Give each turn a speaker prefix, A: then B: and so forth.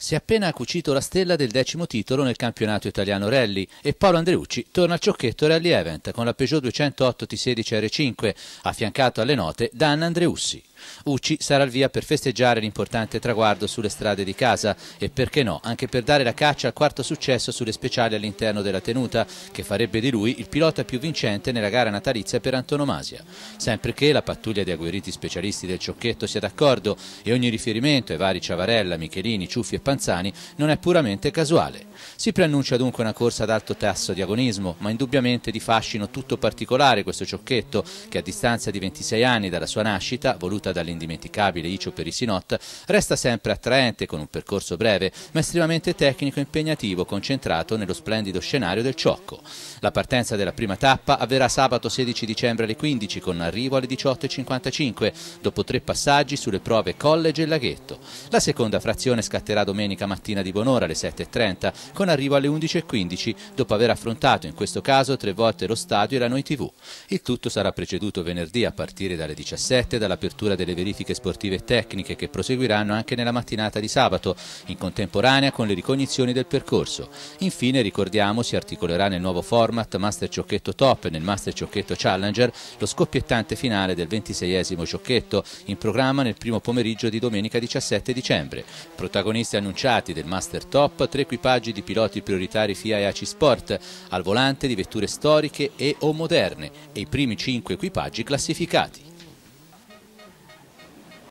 A: Si è appena cucito la stella del decimo titolo nel campionato italiano rally e Paolo Andreucci torna al ciocchetto Rally Event con la Peugeot 208 T16 R5, affiancato alle note Dan Andreussi. Ucci sarà al via per festeggiare l'importante traguardo sulle strade di casa e perché no, anche per dare la caccia al quarto successo sulle speciali all'interno della tenuta, che farebbe di lui il pilota più vincente nella gara natalizia per antonomasia. Sempre che la pattuglia di agguerriti specialisti del Ciocchetto sia d'accordo e ogni riferimento ai vari Ciavarella, Michelini, Ciuffi e Panzani non è puramente casuale. Si preannuncia dunque una corsa ad alto tasso di agonismo, ma indubbiamente di fascino tutto particolare questo Ciocchetto, che a distanza di 26 anni dalla sua nascita, voluta battuta dall'indimenticabile Icio Perisinot, resta sempre attraente con un percorso breve ma estremamente tecnico e impegnativo concentrato nello splendido scenario del Ciocco. La partenza della prima tappa avverrà sabato 16 dicembre alle 15 con arrivo alle 18.55 dopo tre passaggi sulle prove College e Laghetto. La seconda frazione scatterà domenica mattina di buon'ora alle 7.30 con arrivo alle 11.15 dopo aver affrontato in questo caso tre volte lo stadio e la Noi TV. Il tutto sarà preceduto venerdì a partire dalle 17 dall'apertura delle verifiche sportive e tecniche che proseguiranno anche nella mattinata di sabato, in contemporanea con le ricognizioni del percorso. Infine, ricordiamo, si articolerà nel nuovo format Master Ciocchetto Top e nel Master Ciocchetto Challenger lo scoppiettante finale del 26esimo Ciocchetto, in programma nel primo pomeriggio di domenica 17 dicembre. Protagonisti annunciati del Master Top, tre equipaggi di piloti prioritari FIA e AC Sport, al volante di vetture storiche e o moderne e i primi cinque equipaggi classificati.